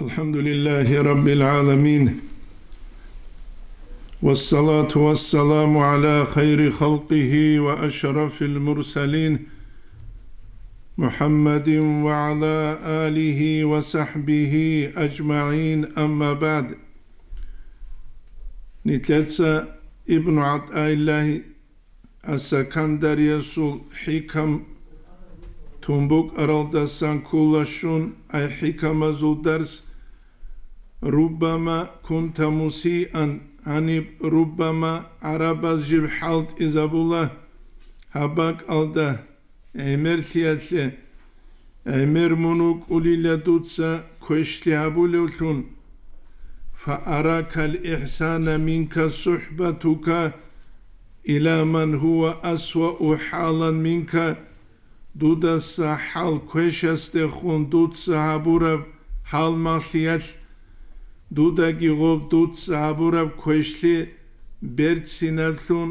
الحمد لله رب العالمين والصلاة والسلام على خير خلقه وأشرف المرسلين محمد وعلى آله وصحبه أجمعين أما بعد نتلتسى ابن عطاء الله السكندري سول حكم تنبوك أرالدسان كل أي حكم أزول درس ربما كنت مسيئا عن ربما عربة جبحالت إزابولا هباك ألدا أمير سياسة أمير منوك أولي لدوتسا كوشتي هبولوشون فأراك الإحسان منك صحبتك إلى من هو أسوأ حالا منك دودس حال كوشستي خون دوتسا هبورا حال مخيش დუდა გიღობ დუც აბურავ ქეშლი ბერც სინათლუნ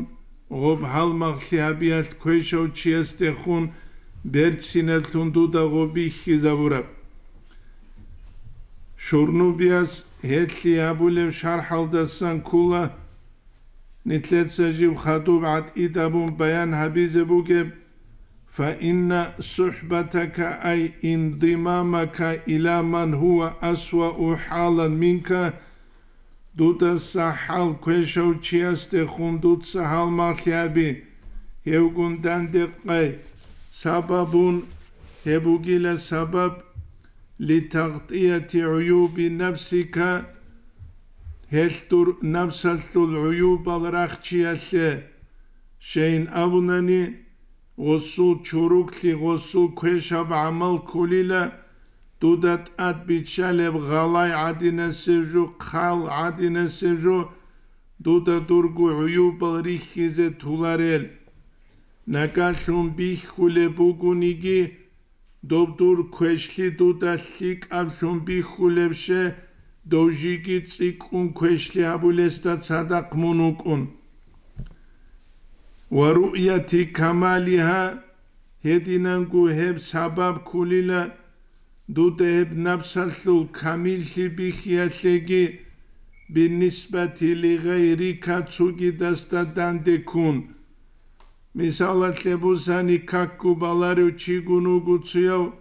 ღობ ჰალმახლი აბიათ ქეშო ჩიესტე ხუნ ბერც სინათლუნ დუდა ღობი ხიზაბურავ შორნუბიას ჰეთლი აბულევ შარჰალდასან ქულა ნიტლეცაჟი ვხატუ ბატი დაბუნ ბაян ჰაბიზებუგებ فإن صحبتك أي انضمامك إلى من هو أسوأ حالا منك دوتا حال كوشو تشيست خون دوتا حال مخيابي هيوغون دان دقاي سبب هبوغيل سبب لتغطية عيوب نفسك هشتر نفسك العيوب الرخشية شين أبناني ოსუ ჩურუკლი ოსუ ქეშაბ ამალ ქულილა დუდატ ად ბიჩალებ ღალაი ადინესევჟუ ხალ ადინესევჟუ დუდა დურგუ უიუბ რიხიზე თულარელ ნაკალშუმ ბიხულე ბუგუნიგი დობდურ ქეშლი დუდა ლიკამშუმ ბიხულებშე დოჟიგი წიკუნ ქეშლი აბულესთა ცადაკმუნუკუნ ورؤيتي كمالها هدينانكو هب سباب كوليلا دوت هب نبسلسل كامل شبيخي أشيكي بالنسبة لغيري كاتسوكي دستا داندكون مثال تبوساني كاكو بالاريو چيگونو قوتسيو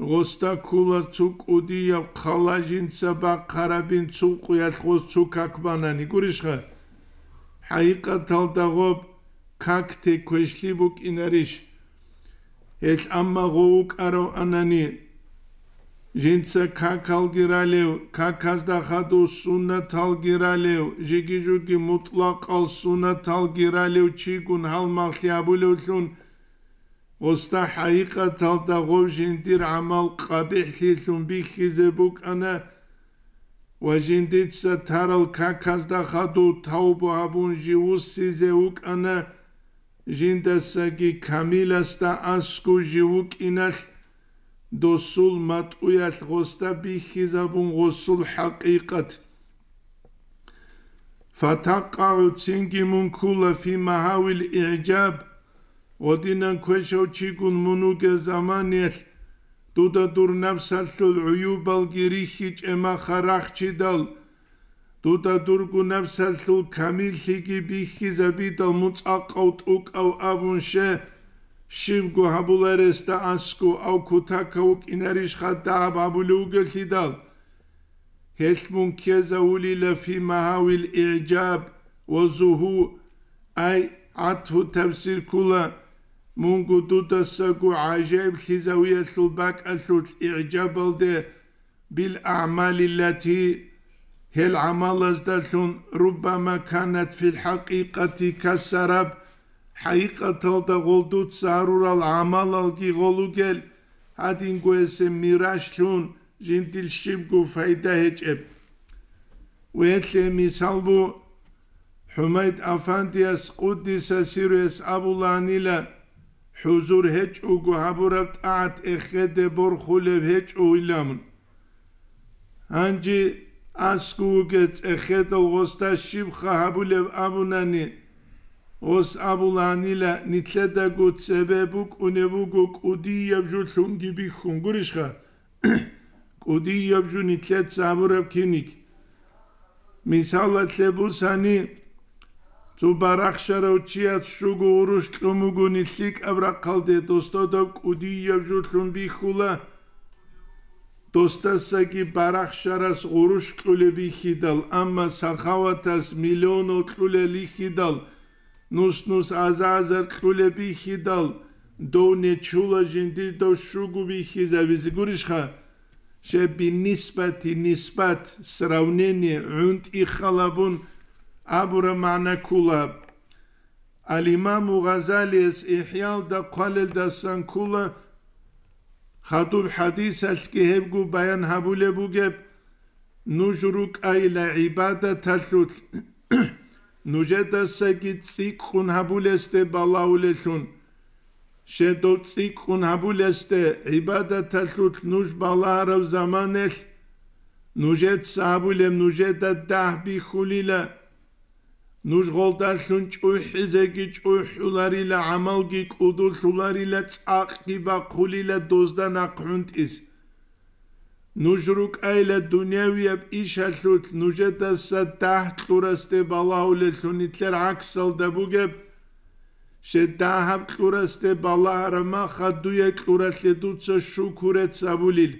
غوستا كولا تسوك اوديو خلاجين سبا قرابين تسوكو يالخوز تسوك اكباناني قريشخا حقيقة تلتغوب как ты кошли бук инариш эс амма гоук аро анани жинца какалгиралев каказда хаду сунна талгиралев жигижуги мутлакал сунна талгиралев чигун халмахли абулюлун оста хайка талда говжиндир амал кабихлисун бихизе бук ана ვაჟინდიცა თარალ კაკაზდა ხადუ თაუბა აბუნჟი უსიზე უკანა жинтасаки камиласта аску живукинал досул матуял госта бихизабун госул хакикат فتقع تنجي من كل في محاول إعجاب ودينا كوشو تشيكون منوك زمانيخ دودا دور نفسات العيوب الجريشيج اما خراخ туда дургу навсалл камилхиги бихизаби домуцақау туқау авунше шивгу хабуларэста аску аукутакау кинариш хатта абулугэлидал хэлмун кеза улила фи махавил иджаб вазуху ай атху тавсир кула мунгу дута сагу ажайб хизауя сулбак асут иджабалде бил аамали латии هل عمل ازدثون ربما كانت في الحقيقة كالسراب حقيقة الدغولدو تسارور العمل الدغولو جل هادين قويس ميراشتون جنتل شبقو فايدة هجب ويتلي مثال بو حميد أفانديس قدس سيريس أبو لانيلا حضور هج اوگو هبورب تاعت اخد برخولب هج اویلامن هنجي ასკუგე წეხედო ოსთა შიბხაბულევ ამუნანი ოს აბულანილა ნიტლედაგუ წებებუ კუნევუგუ კუდიებჟუ თუნგიბი ხუნგურიშხა კუდიებჟუ ნიტლედ წამურებ ქინიკ მისალათლებუსანი ზუბარახშარო ჩიაც შუგურუშ თუმუგუ ნიტლიკ აბრაკალდე დოსტოდო კუდიებჟუ თუნბი ხულა Достасаки барахшарас уруш клулеби хидал, амма сахаватас миллион клулели хидал, нус-нус азазар клулеби хидал, доуне чула жинди до шугуби хиза визи гуришха, ше би ниспати ниспат сравнение унт и халабун абура мана кула. Алимаму газалиес ихьял да квалил да сан кула – ხატულ ჰადისას კი ჰებგუ ბაიან ჰაბულებუგებ ნუჟრუ კაილა იბადა თალუთ ნუჟეთა საკი ციკუნ ჰაბულესტე ბალაულეშუნ შედო ციკუნ ჰაბულესტე იბადა თალუთ ნუჟ ბალარავ ზამანელ ნუჟეთ საბულემ ნუჟეთა დაჰბი ხულილა ნუჟღოლდაშუნ ჭუჰიზე კი ჭუჰულარი ლა ამალგი კუდულულარი ლა წაყდიბა ხული ლა დოზდა ნაქუნტის ნუჟრუკ აილა დუნიავია პიშალუთ ნუჟეთასა დაჰტურასტე ბალაულე ლუნიტლერ აქსალდა ბუგე შედაჰაბ ყურასტე ბალარმა ხადუე ყურასლე დუცა შუქურეც აბულილ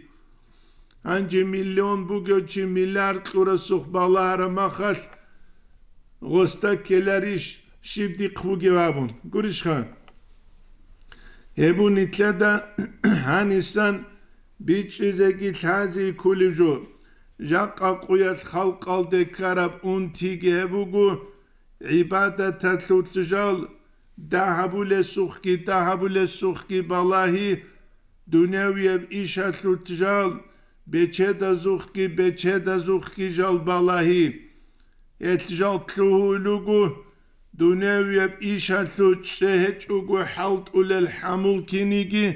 ანჯი მილიონ ბუგე ჩი მილიარდ ყურასუხ ბალარმა ხალ ღოსტა კელარიშ შიბდი ყუგევაბუნ გურიშხან ებუნი თლადა ჰანისან ბიჭიზეკი თაზი ქულიჟო ჟაყა ყუიას ხავყალდე ქარაბ უნთიგე ებუგუ იბადა თათლუთჟალ დაჰაბულე სუხკი დაჰაბულე სუხკი ბალაჰი დუნევიებ იშათლუთჟალ ბეჩედა ზუხკი ბეჩედა ზუხკი ჟალ ბალაჰი ბალაჰი يتجاكلوه لغو دونيو يب إيشا سوت شهج أغو حلت أول الحمل كنيجي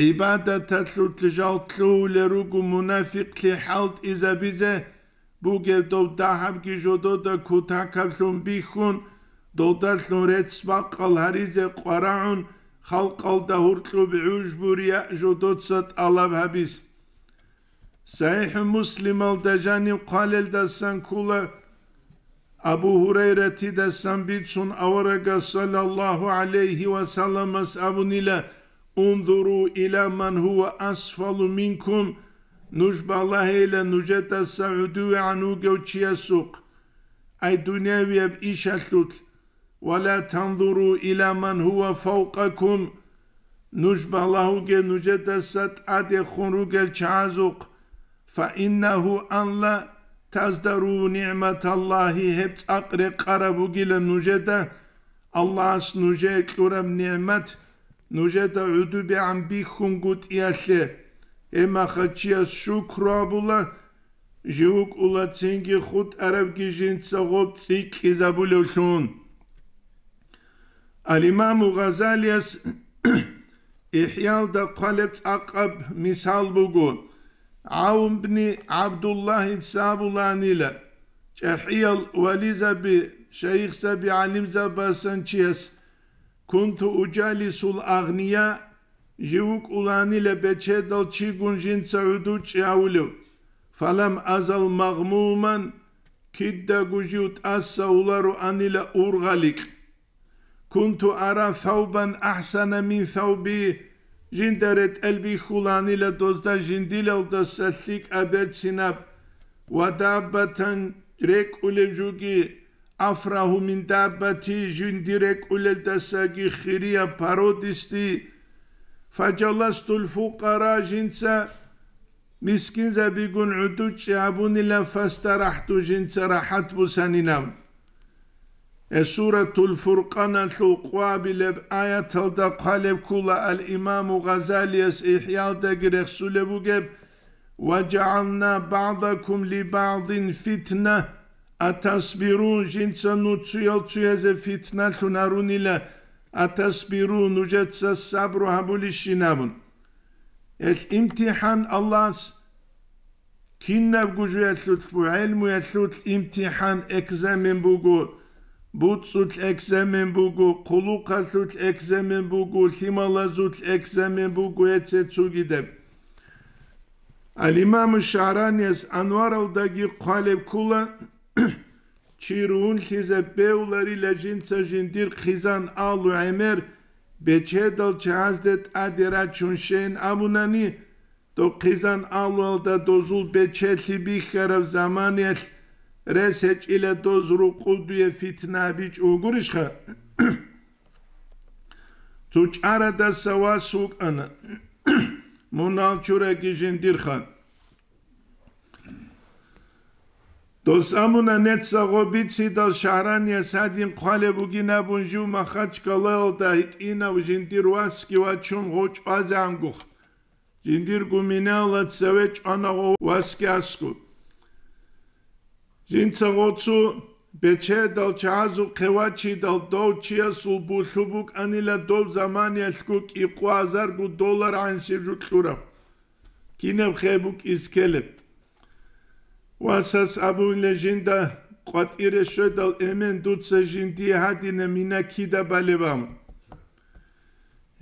عبادة تسو تجاكلوه لرغو منافق لحلت إذا بيزه بوگه دو دهم کی جدو دا کوتا کبسون بیخون دو درسون رد سبق الهریز قرعون خلق الدهور قلوب عوش بوريا جدو تسد علب هبیز صحيح مسلم الدجاني قال الدسان كله أبو هريرة دسن بيتسون أورق صلى الله عليه وسلم أسأبن إلى انظروا إلى من هو أسفل منكم نجب الله إلى نجد السعودو عنو قوتشي السوق أي دنياوي بإيشتلت ولا تنظروا إلى من هو فوقكم نجب الله نجد السات أدي خنرو قلتش فإنه أن لا tazdaru ni'metallahi hep akre karabu gile nujede Allah'a nuje kurem nimet nujede üdü bi an bihum gut yaşe ema haçiyas şukra bula jivuk ula tsingi khut arab ki jintsa tsik hizabulu şun al imamu gazaliyas ihyal da kalep akab misal bugun عوم بن عبد الله سابولانيلا جحيل بي شيخ سبي علم زبا سانشيس كنت أجالس الأغنياء جيوك أولانيلا بيتشيدل تشيغون جين سعودو تشاولو فلم أزل مغموما كدا جوجيوت أسولارو أنيلا أورغاليك كنت أرى ثوبا أحسن من ثوبي قلبي ჟინდერეთ ელბი ხულანილა დოზდა ჟინდილელდა სათლიკ აბერცინაბ ودابتن ريكولي جوجي افراه من دابتي جندي ريكولي دساجي خيريا بارودستي فجلست الفقراء جنسا مسكين زبيقون عدوش يابوني لا فاسترحت جنسا راحت بسانينام E, Suretul Furqana Thuqvabileb ayet halda kaleb kula el İmamu Gazaliyes ihyalda girek sulebugeb ve cealna ba'dakum li ba'din fitne atasbirun jinsa nutsuyal tsuyeze fitne tunarun ile atasbirun ucetse sabru habuli şinabun. El imtihan Allah's Kinnev gucu yetlut bu ilmu yetlut imtihan ekzemin bugu But suç eksemin bugu, kuluka suç eksemin bugu, simala suç eksemin bugu, etsetsu gideb. Al imam anvar Anvaral'daki kalep kula çirun size bevlariyle lejin cajindir, kizan alu emer beçedal çazdet adira çunşen abunani do kizan alu alda dozul beçetli bir karav zamaniyet რესეჭილე დოზრუ ყუდიე ფიტნაბიჭ უგურიშხა ზუჭარა და სავას უკანა მონალჩურე გიჟინ დირხან დოსამუნა ნეცაღობიცი და შარანია სადიმ ქვალე ბუგინაბუნ ჟუ მახაჩკალელ და იტინა ჟინ დირვასკი ვაჩუნ ღოჭვაზანგუხ ჟინ დირგუ მინალად სევე ჭანაღო ვასკი ასკუთ თინცა ოცუ ბეჩე და ჩაზუ ქევაჩი და დოჩია სულ ბუშუბუკ ანილა დო ზამანი ასკუ კი ყვაზარ გუ დოლარ ანში ჟუტურა კინემ ხებუ ისკელებ ვასას აბუ ლეჟენდა ყვატირე შედალ ემენ დუცე ჟინდი ჰადინე მინა კიდა ბალებამ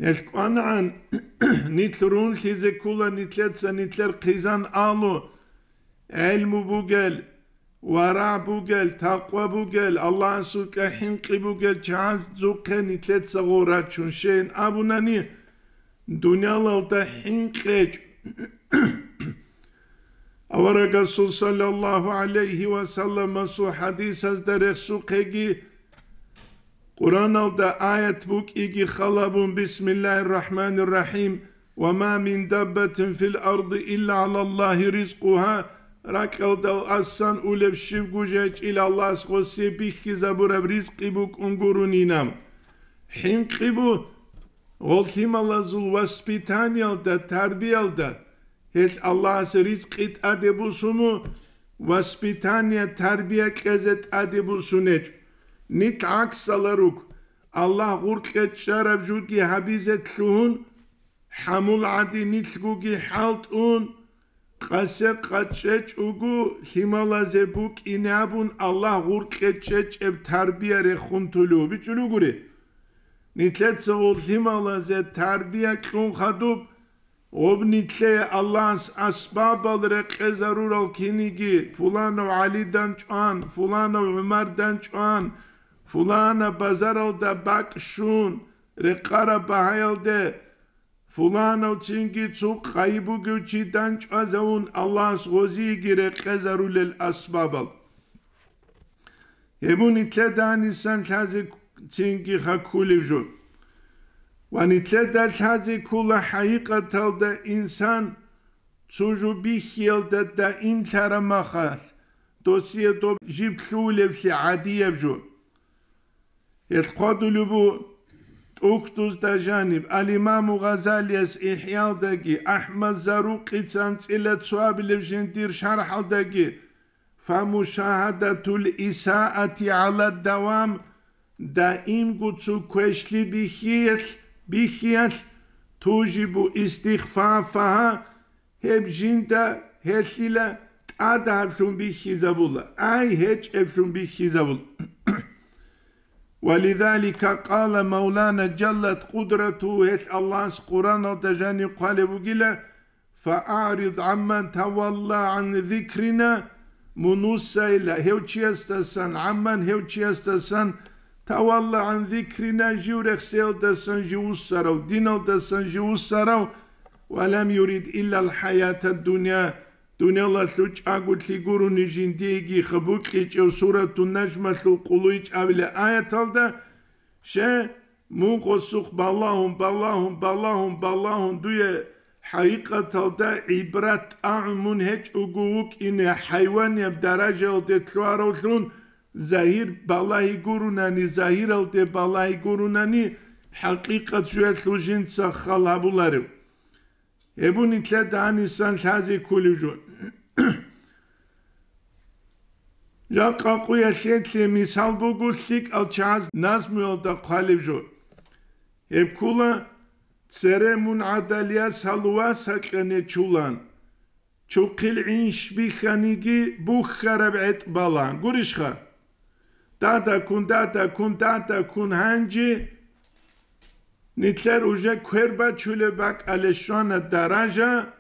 ეს ყანან ნიტრუნ ხიზე ქულა ნიტლეცა ნიტლერ ყიზან ამო ელმუ ბუგელ Vara bu gel, takva bu gel, Allah'ın suke hinki bu gel, çaz zuke nitlet sagora çun şeyin abunani dünyalarda hinkeç Avara Resul sallallahu aleyhi ve sellem su hadis az derek sukegi Kur'an alda ayet buk iki, halabun bismillahirrahmanirrahim ve ma min dabbetin fil ardı illa alallahi rizkuha რაკელ და ასან ულებში გუჟეჭილ ალას ხოსი ბიხიზაბურა რიზკი ბუკუნგურუნინამ ჰიმყიბუ ოლჰიმალაზულ ვასპიტანიალ და თარბიალ და ეს ალას რიზკი ტადებუსუმუ ვასპიტანია თარბია ყეზე ტადებუსუნეჭ ნიტ აქსალარუკ ალლაჰ ღურყეჭ შარაბჟუკი ჰაბიზეთ ლუნ ჰამულ ადი ნიტგუკი ჰალტუნ ყასე ყაჩე ჭუგუ ჰიმალაზე ბუკ ინაბუნ ალლაჰ ღურყეჩე ჭებ თარბიარე ხუნთული უბი ჭულუგური ნიტლეცო ჰიმალაზე თარბია ყუნხადუბ ობნიტლე ალლაჰს ასბაბალრე ყეზარურალ ქინიგი ფულანო ალიდან ჭვან ფულანო უმარდან ჭვან fulana bazaralda bak şun reqara bahayalde Fulano çingi su kaybu göçi danç azavun Allah'ın gozi gire el asbabal. Ebun itle danisan tazi çingi hakulivjun. Ve nitle da tazi kula hayikatalda insan çocuğu bir hiyalda da intara mahar. Dosya top jip şulevsi adiyevjun. Etkodulubu უხტუს-დაჟანიბ ალიმამუ ღაზალიას იჰიალდაგი აჰმად ზარუკიცან წილად სვაბილევშენდირ შარჰალდაგი فمشاهدة الإساءة على الدوام دائم قدسو كوشلي بخيل بخيل توجب استخفافها hep jinda hesila ada hepsun bir hizabullah. Ay hiç hepsun bir hizabul. ولذلك قال مولانا جلت قدرته هيك الله قرآن تجاني قال بقيله فأعرض عمن تولى عن ذكرنا منوسا إلى هيوشي استسن عمن هيوشي استسن تولى عن ذكرنا جورك سيل دسن جوسرو دينو دسن جوسرو ولم يريد إلا الحياة الدنيا ტუნელა სუჭაგუ ციგურუნი ჟინდიგი ხბუკი ჭევ სურათუ ნაშმასულ ყულუი ჭავილე აეთალდა შე მუნყო სუხ ბალაჰუმ ბალაჰუმ ბალაჰუმ ბალაჰუმ დუე ჰაიკათალდა იბრატ აღმუნ ჰეჭ უგუუკ ინე ჰაივანებ დარაჟელდე თლუარულუნ ზაჰირ ბალაჰი გურუნანი ზაჰირალდე ბალაჰი გურუნანი ჰაკიკათ შუე ლუჟინცა ხალაბულარი ებუნი თლა დაანისან ჩაზი ქულიჟუნ Я какуя сетсе мисал богу стик алчаз назмуел да қалевжо. Эпкула цере мун адалия салуа сакене чулан. Чукил инш биханиги буххараб эт балан. Гуришха. Дата кун, дата кун, дата кун ханджи. Нитлер уже кверба чулебак алешона даража.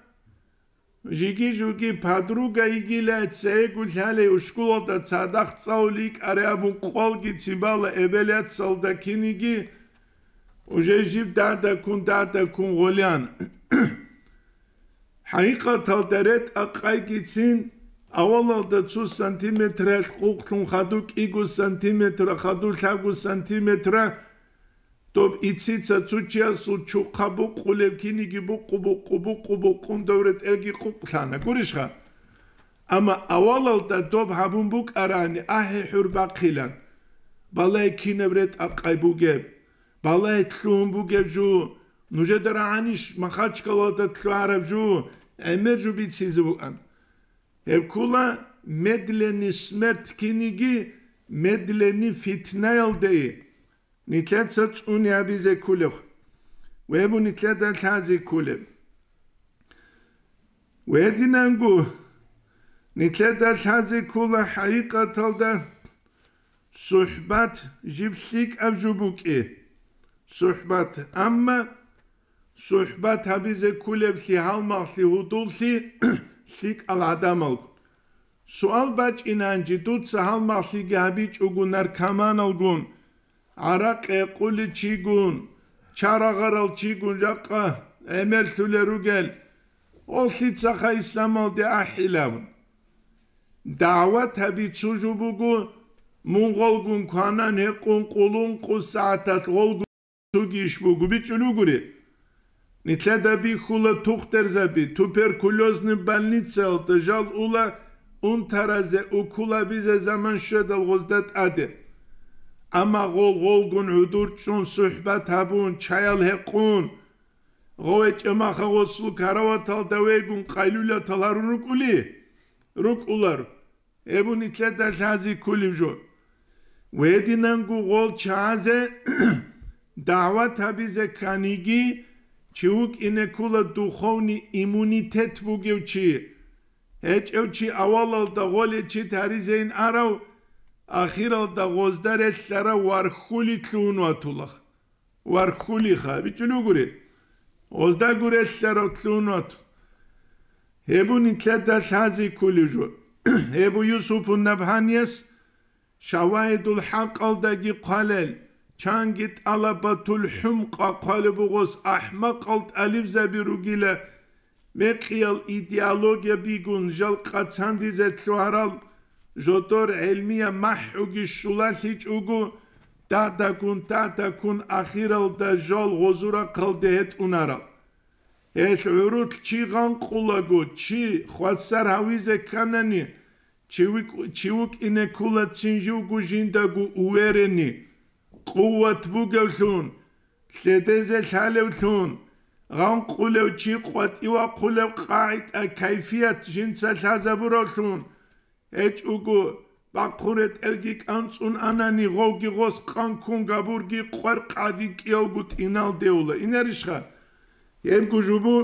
ჟიგი ჟუგი ფადრუგა იგილა ცეგულალე უშკულოთა ცადახწაული კარეაბუ ყოლგი ციბალა ებელია ცალდა ქინიგი უჟე ჟიბ დადა კუნ დადა კუნ ღოლიან ჰაიყა თალდერეთ აყაიგი ცინ ავალალდა ცუ სანტიმეტრა ყუხთუნ ხადუ კიგუ სანტიმეტრა ხადუ ლაგუ სანტიმეტრა топ ицица цучясу чухабу кулев киниги бу кубу кубу кубу кундовред эги кукшана куришха ама авалалта топ хабун бук арани ахи хурба килан балай киневред акайбуге балай тлун буге жу нужедара аниш махачкалата тларав жу эмер жу бицизу буган эвкула медлени смерт киниги медлени фитнаял дейи نتلات ستسعون يا بيزا كولخ ويبو نتلات دالت هازي كولي ويدي نانقو نتلات دالت هازي كولا حقيقة تلدا صحبات جبسيك أبجبوك إيه صحبات أما صحبات هبيزة كولب سي هالمغ سي هدول سي سيك العدامل سؤال باج إنانجي دوت سهالمغ سي جابيج أغنر كمان الغون араққұлы чигун чарағарал чигун жаққа эмерсулеру кел осицаха исламалды ахилам дава таби чужубугу монголгун кана неқунқулун қусатас голгу чугишбугу бичулугури нитледаби хула тухтерзаби туперкулёзны больницалты жал ула унтаразе укулабизе заман шедал гоздат адет ამა ღოლ ღოლ გუნ უდურჩუნ სუჰბათ აბუნ ჩაიალ ჰეყუნ ღოე ჭმა ხაოსულ ქარავათალ და ვეგუნ ყაილულა თალარ რუკული რუკულარ ებუნ იცეთა შაზი ქულიბჟო ვედინან გუ ღოლ ჩაზე დავა თაბიზე ქანიგი ჩუკ ინეკულა დუხოვნი იმუნიტეტ ბუგივჩი ეჭევჩი ავალალ და ღოლე ჩი თარიზეინ არავ اخیرال دا غوزدار سر ورخولی تلون و اتولخ ورخولی خواه بی چلو گوری غوزدار گوری سر و تلون و اتو هیبو در شازی کولی یوسف و نبحانیس شواهد الحق آل داگی قلل چانگیت آلا با تول حمق آقال بغوز احمق علیب زبی رو گیله مقیال ایدیالوگیا بیگون جل قدسان دیزه ჟოტორ ელმია მაჰუგი შულასიჭ უგუ დადა კუნ ტატა კუნ ახირალ და ჟოლ ღოზურა ქალდე ეთ უნარა ეს ურუთ ჩი განყულაგო ჩი ხვაცარ ავიზე კანანი ჩივი ჩივი კინე კულა ცინჟი უგუ ჟინდა გუ უერენი ყუვათ ბუგელშუნ ქლედეზე ლალევთუნ ღანყულევ ჩი ყვატივა ყულევ ყაიტა кайფიათ ჟინცა ლაზაბუროლშუნ ეჭუგუ ბაქურე ტელგი კანწუნ ანანი ღოგი ღოს ყანქუნ გაბურგი ყვარ ყადი კიოგუ ტინალდეულა ინერიშხა ემკუ ჟუბუ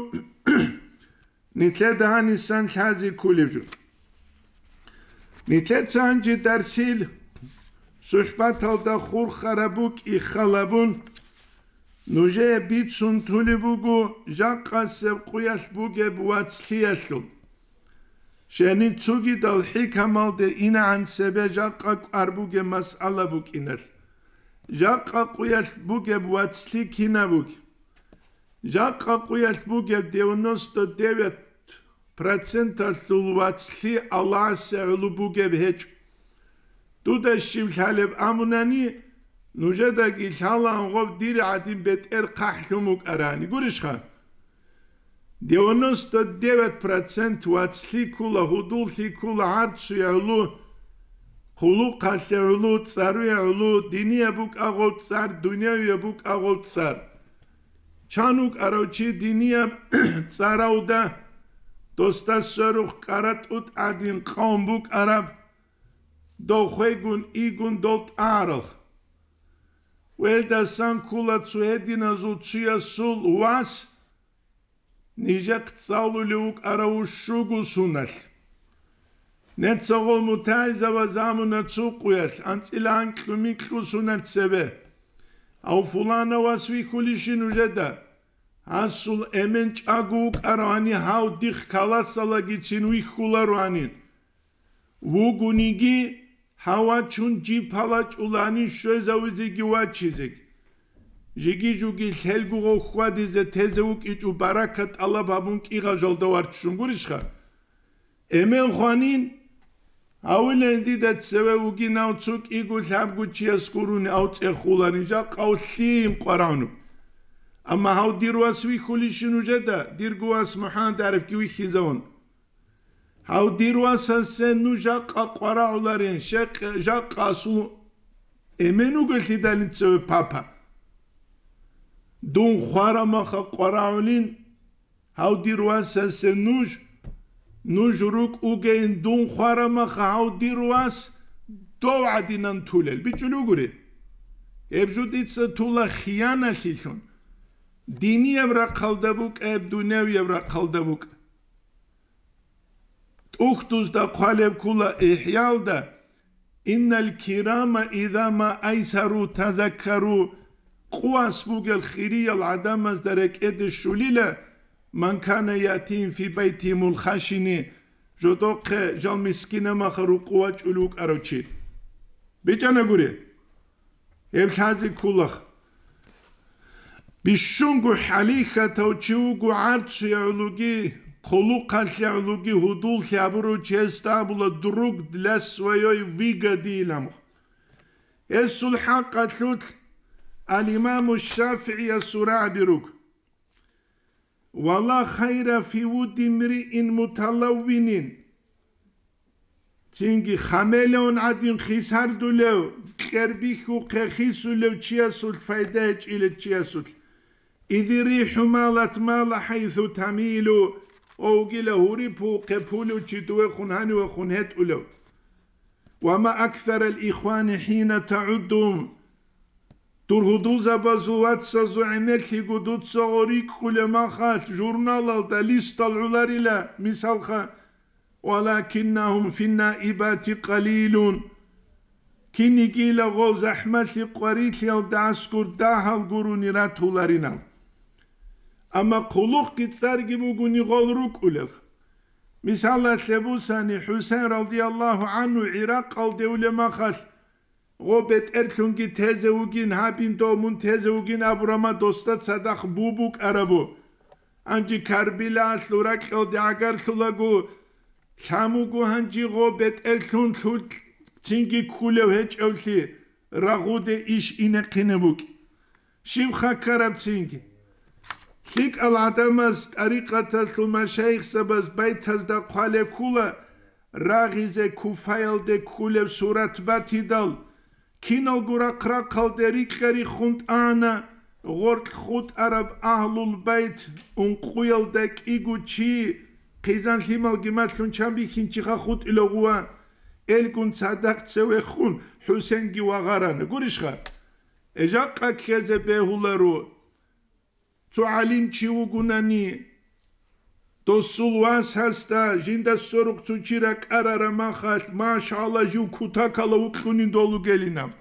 ნიცე დანი სან ხაზი კულებჟუ ნიცე ცანჯი დარსილ სუჰბათალდა ხურ ხარაბუკ იხალაბუნ ნუჟე ბიცუნ თულიბუგუ ჟაყასევ ყუიას ბუგებ ვაცხიასუნ შენი ცუგი და ჰიქამალდე ინა ან სებე ჟაყა კარბუგე მას ალა ბუკინალ ჟაყა ყუიას ბუგე ბუაცლი ქინა ბუგე ჟაყა ყუიას ბუგე 99 პროცენტა სულვაცლი ალა სეულუ ბუგე ბეჭ დუდა შიმშალებ ამუნანი ნუჟადაკი ჩალან ღობ დირ ადიმ ბეტერ ყაჰლუმუკ არანი გურიშხან 99% აცლიკულა ჰუდულიკულა არცუალო ხულო ქალეულო წარუალო დინია ბუკაღოცარ დუნიაია ბუკაღოცარ ჩანუკ არავჩი დინია წარაუდა დოსტასერო ყარატუტ ადინ ყომბუკ არაბ დოხეგუნ იგუნ დოტ არხ ველდა სანკულაცუ ედინაზუ ციასულ ვას ნიჟაკ წალული უკ არა უშუგუსუნალ ნეცოღო მუთაიზავა ზამუნა წუყუეს ანწილან კლუმი კლუსუნალ ცებე აუ ფულანა ვასვი ხულიშინ უჟედა ასულ ემენ ჭაგუ უკ არა ანი ჰავ დიხ ქალასალა გიცინ უი ხულარ ვანინ ვუგუნიგი ჰავა ჩუნ ჯი ფალა ჭულანი შეზავიზი გივაჩიზიკი ჟიგიჟუგი ლელგუღო ხვადიზე თეზეუკიჭუ ბარაკა ტალაბაბუნ კიღაჟალ დავარჩუნ გურიშხა ემენ ხვანინ აულენდი და ცევე უგინავ ცუკ იგუ ლამგუ ჩიას გურუნი აუწე ხულანიჟა ყავსი იმყარავნუ ამა ჰავ დირვას ვიხულიშინ უჟე და დირგუას მუჰან დარებ კი ვიხიზავნ ჰავ დირვას ასე ნუჟა ყაყვარავლარენ შეყ ჟაყასუ ემენუ გელიდალიცევე ფაფა დუნ ხარამახა ყარავლინ ჰავდირვასა სენუშ ნუჟრუკ უგეინ დუნ ხარამახა ჰავდირვას დოვადინან თულელ ბიჭულუგური ებჟუდიც თულა ხიანაშიშონ დინი ევრა ხალდაბუკ ებდუნევი ევრა ხალდაბუკ ტუხტუს და ყალებ ქულა ეჰიალდა ინალ ქირამა იდამა აისარუ თაზაქარუ ყუას მუგელ ხირიალ ადამას და რეკედ შულილა მანქანა იათიმ ფი ბაითიმულ ხაშინი ჟოტოქე ჟალ მისკინა მახარუ ყუა ჭულუ კაროჩი ბიჭანა გური ებშაზი ქულახ ბიშუნგუ ჰალიხა თოჩუგუ არცი ულუგი ხოლუ ყალიალუგი ჰუდულ ხაბრუ ჩესტაბულა დრუგ დლას ვაიოი ვიგადილამ ეს სულ ჰაყ ყალუთ الإمام الشافعي السراع بروك ولا خير في ود امرئ متلون تنجي خاملون عدن خيسار دولو كربيك وقخيسو لو تشياسو الفايدات إلى تشياسو إذ ريح مالت مال حيث تميل أو قيل هوريبو قبولو تشيتو خنهاني وخنهت أولو وما أكثر الإخوان حين تعدهم Тургудузаба зуватсазу энерхи гудутса орик хулемахат журналалда листалулар иля мисалха ولكنهم في النائبات قليلون كيني كيلا غو زحمت قريت يال دعسكر داها القرون راتولارينا أما قلوق كتسار بوغوني غول روك أولغ مثال لبوساني حسين رضي الله عنه عراق الدولة ما خاش Robert Erlungi Teze Ugin Habindo Mun Teze Ugin Abrama Dosta Tsadakh Bubuk Arabu Anji Karbila Sura Qildi Agar Sulagu Samugu Hanji Robert Erlun Tsul Tsingi Khule Hechevsi Ragude Ish Ine Qinebuk Shimkha Karab Tsingi Sik Aladamas Tariqata Suma Shaykh Sabas Baytaz Da Qale Kula Ragize Kufayl De Khule Surat Batidal Kula kinogura kra kalderi qeri khunt ana gort khut arab ahlul bayt un quyal dek iguchi qizan himal gimat sun chambi khinchi kha khut iloguwa el kun sadak tsewe khun husen gi wagaran gurish kha ejaq qa kheze behularu tu alim chi ugunani то сулвас хаста жинда сорук цучира карара махал машалла жу кутакала укхуниндолу гелинам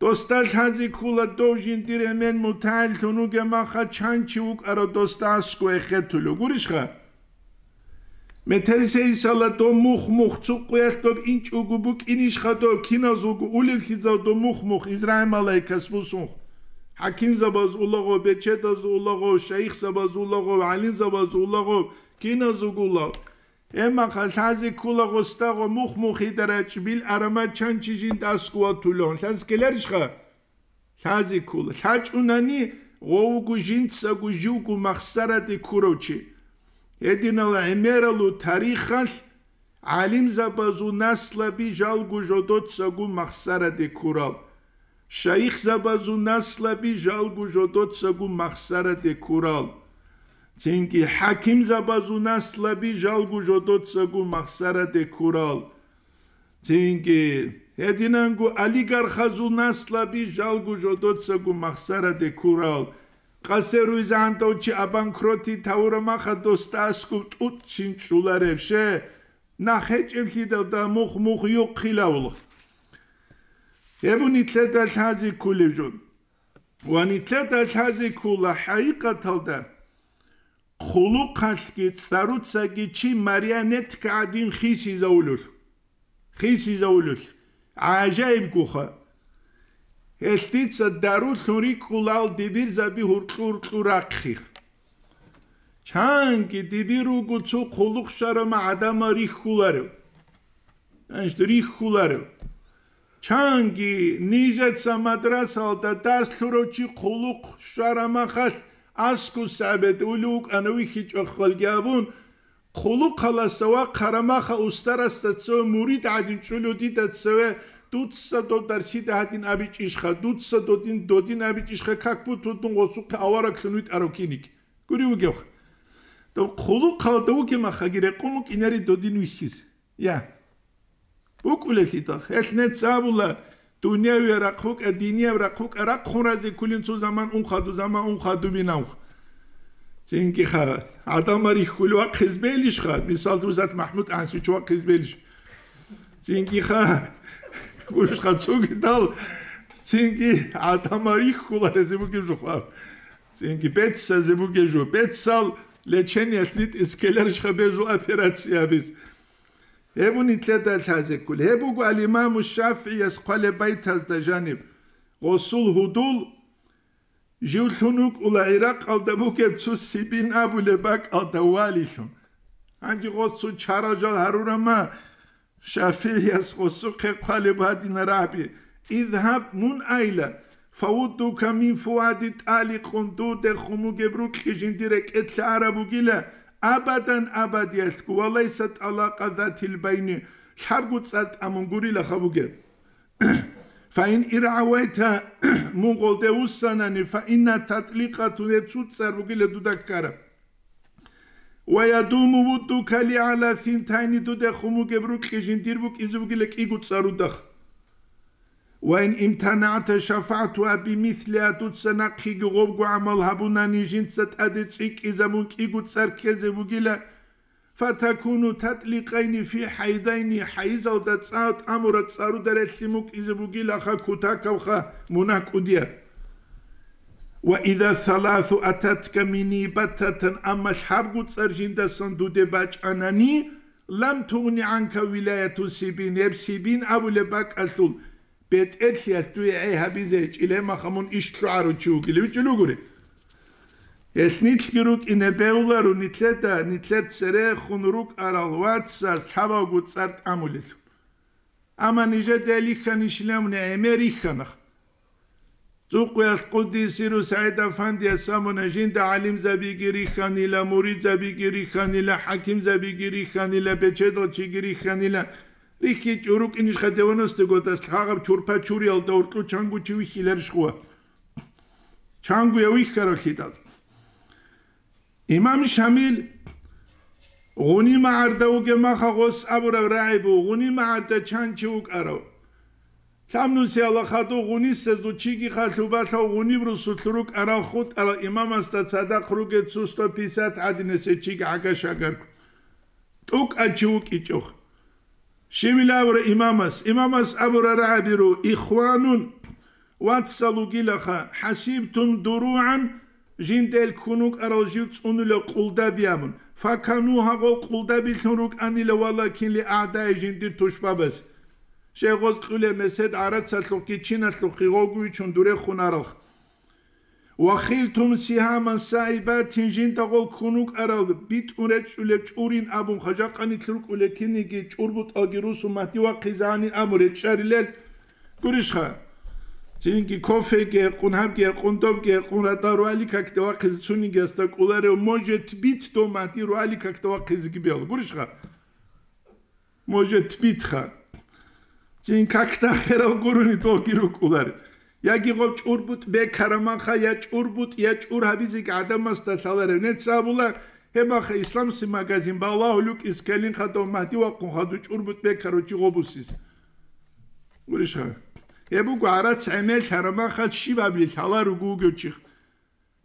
достал хази кула дожин дире мен мутал хунуге маха чанчи укара достас ку эхетулу гуришха метерисе исала до мух мух цуквер до инчугу бук инишха до киназугу улихиза до мух мух израималайкас бусунх ჰაკიმ ზაბაზულაღო ბეჩედაზულაღო შეიხ ზაბაზულაღო ალი ზაბაზულაღო კინა ზუგულა ემა ხალხაზი კულა გოსტაღო მუხ მუხიდარაჭ ბილ არამა ჩანჩიჟინ დასკუა თულონ სანსკელერიშხა ხაზი კულა ხაჭუნანი ღოუგუჟინ ცაგუჟუგუ მახსარადი ქუროჩი ედინალა ემერალუ თარიხალ ალიმ ზაბაზუ ნასლაბი ჟალგუჟოდოცაგუ მახსარადი ქურავ შაიხ ზაბაზუ ნასლაბი ჟალგუ ჟოდოთ საგუ მახსარა დეკურალ ცენკი ჰაკიმ ზაბაზუ ნასლაბი ჟალგუ ჟოდოთ საგუ მახსარა დეკურალ ცენკი ედინანგუ ალიგარ ხაზუ ნასლაბი ჟალგუ ჟოდოთ საგუ მახსარა დეკურალ ყასერუ ზანტოჩი აბანკროტი თავრომა ხადოსტასკუ ტუტ ჩინჩულარებშე ნახეჭი ვიდა და მუხ მუხ იყ ხილავლ ებუნი წედა ჩაზი ქულიჟონ ვანი წედა ჩაზი ქულა ჰაიკათალდა ხულუ ყაშკი წარუცაგი ჩი მარიანეთ კადინ ხის იზაულულ ხის იზაულულ აჟაიბ გუხა ესტიცა დარუ სური კულალ დიბირ ზაბი ჰურტურ ტურაკხი ჩანკი დიბირ უგუ ცუ ხულუ ხშარა მა ადამარი ხულარ ანშტრი ხულარ ჩანგი ნიჟეთს ამადრასალ და დასლუროჩი ხულუხ შარამახას ასკუსაბეთ ულუკ ანუიჩი ჩოხოლგიაბუნ ხულუ ხალასავა ყარამახა უსტარასაც მურიდ ადინჩულუდი დაცვე დუცსა დოდარში დაადინ აბიჭიშხა დუცსა დოდინ დოდინ აბიჭიშხა ქაკბუ თუდუნ ოსუ ყავარაქლუნით აროკინიკ გურიუგევხ და ხულუ ხალდა უკემახა გირე ყუმუ კინერი დოდინ უშის ია უკვლეთი და ხელნეც საბულა დუნიავია რა ხუკა დინია რა ხუკა რა ხურაზე ქულინ თუ ზამან უნხადუ ზამან უნხადუ ბინავ ზინკი ხა ადამარი ხულვა ხიზბელიშ ხა მისალ თუ ზათ მაჰმუდ ანსი ჩვა ხიზბელიშ ზინკი ხა ბუშ ხა ცუგი დალ ზინკი ადამარი ხულა ეს ბუგი ჯოხა ზინკი პეცსა ზე ბუგი ჯო პეცსალ ლეჩენი ასლიტ ისკელერ ხა ბეზუ ოპერაცია ბის هبو نتلدى الهزك كل هبو قال الإمام الشافعي يسقل بيت جانب غسول هدول جيو الحنوك ولا عراق قال دبو كبتسو السيبين أبو چارا جال هرورة ما شافعي اذهب من أيلة فوتو كمين فوادي تالي قندو تخمو كبروك كجندي رك اتلا عربو აბადან აბადია სკუალაისა ტალაყა ზათილ ბაინი შარგუცარტ ამონგური ლახავუგე ფაინ ირაუეთა მუნყოლდე უსანანი ფაინა თატლიყა თუნეცუ წარუგი ლედუდაკარა ვაიადუმუ ვუდუ კალი ალა სინთაინი დუდე ხუმუგებრუ ყიჟინდირბუ კიზუგილე კიგუ წარუდახ وإن امتنعت شفعتها بمثلها تتسنق خيج غوبو عمل هبونا نيجين ستأدت سيك إذا منكيجو تسركز بجلا فتكون تطلقين في حيدين حيزة وتتساوت أمر تسارو درسلمك إذا بجلا خا كتاك وخا مناك وديا وإذا ثلاث أتتك مني بتة أما شحرقو تسرجين دا صندو دي باج أناني لم تغني عنك ولاية سيبين يب سيبين أبو لباك أسول betetjes du ei habize chilema khamon ishtraru chugile chulugure es nit skiruk in ebeularu nitseta nitset sere khunruk aralvatsa tavagu tsart amulis ama nije deli khan ishlem ne emeri khan zuqyas qudisiru saida fandiya samonajin da alim zabi giri khan ila murid zabi giri khan ila hakim zabi giri khan ila bechedo chigiri khan ila რიხი ჭურუკინის ხედევანოსტე გოთას ხაღავ ჩურფა ჩურიალ და ორტლუ ჩანგუჩი ვიხილერ შხუა ჩანგუ ია ვიხარო ხიტალ იმამ შამილ ღუნი მარდა უგე მახაღოს აბურა რაიბუ ღუნი მარდა ჩანჩი უკარო სამნუსი ალა ხატო ღუნის სეზუ ჩიგი ხალუბა ხა ღუნი ბრუსუ თრუკ არა ხუტ არა იმამასთა წადა ხრუგე ცუსტო პისათ ადინესე ჩიგი აგაშაგარ ტუკა ჩუკი ჭოხ შემილავ რე იმამას იმამას აბურ რაადირუ იხვანუნ ვაცალუ გილახა ჰასიბთუმ დურუან ჟინდელ ქუნუკ არალჟი წუნულა ყულდაბიამუნ ფაკანუ ჰაგო ყულდაბილუნ რუკ ანილა ვალაკილი ადაი ჟინდი თუშბაბეს შეღოს ყულე მესედ არაცალუ კი ჩინალუ ხიგოგუი ჩუნდურე ხუნარხ ვახილთუმ სიჰამან საიბა თინჟინ დაღოლ ქუნუკ არალ ბიტურე ჭულე ჭურინ აბუმ ხაჯაყანი თურკულე ქინიგი ჭურბუ ტალგი რუსუ მათი ვაყიზანი ამურე ჩარილელ გურიშხა ცინკი კოფეგე ყუნჰამგე ყუნდობგე ყუნრატა როალი ქაქტე ვაყიზ ცუნიგე ასტა კულარე მოჟე თბით დო მათი როალი ქაქტე ვაყიზგი ბიალ გურიშხა მოჟე თბითხა ცინ ქაქტა ხერო გურუნი ტოკი რუკულარი Yagigov çurbut be karamanha ya çurbut ya çur habizi ki adam asta salare ne tsabula hemaha İslam si magazin ba Allah uluk iskelin khato mahdi va kun khadu çurbut be karuchi gobusiz. Gurisha. E bu gara tsamel karamanha shi va bil salaru gu gochi.